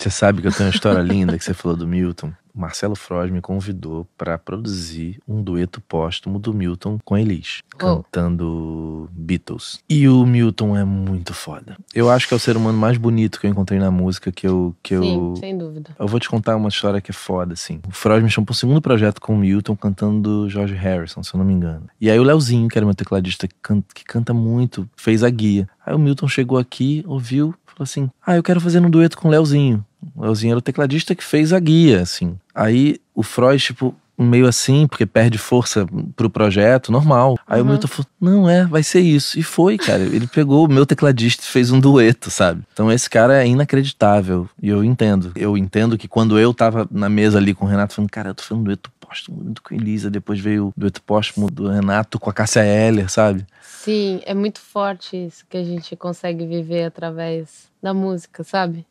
Você sabe que eu tenho uma história linda que você falou do Milton. O Marcelo Froz me convidou para produzir um dueto póstumo do Milton com a Elis, oh. cantando Beatles. E o Milton é muito foda. Eu acho que é o ser humano mais bonito que eu encontrei na música, que eu... Que Sim, eu... sem dúvida. Eu vou te contar uma história que é foda, assim. O Froz me chamou para o segundo projeto com o Milton, cantando George Harrison, se eu não me engano. E aí o Leozinho, que era meu tecladista, que canta, que canta muito, fez a guia. Aí o Milton chegou aqui, ouviu, falou assim, ah, eu quero fazer um dueto com o Leozinho. O Elzinho era o tecladista que fez a guia, assim. Aí o Freud, tipo, meio assim, porque perde força pro projeto, normal. Aí uhum. o Milton falou: não, é, vai ser isso. E foi, cara. Ele pegou o meu tecladista e fez um dueto, sabe? Então esse cara é inacreditável. E eu entendo. Eu entendo que quando eu tava na mesa ali com o Renato, falando, cara, eu tô fazendo um dueto póstumo com a Elisa, depois veio o dueto póstumo do Renato com a Cássia Heller, sabe? Sim, é muito forte isso que a gente consegue viver através da música, sabe?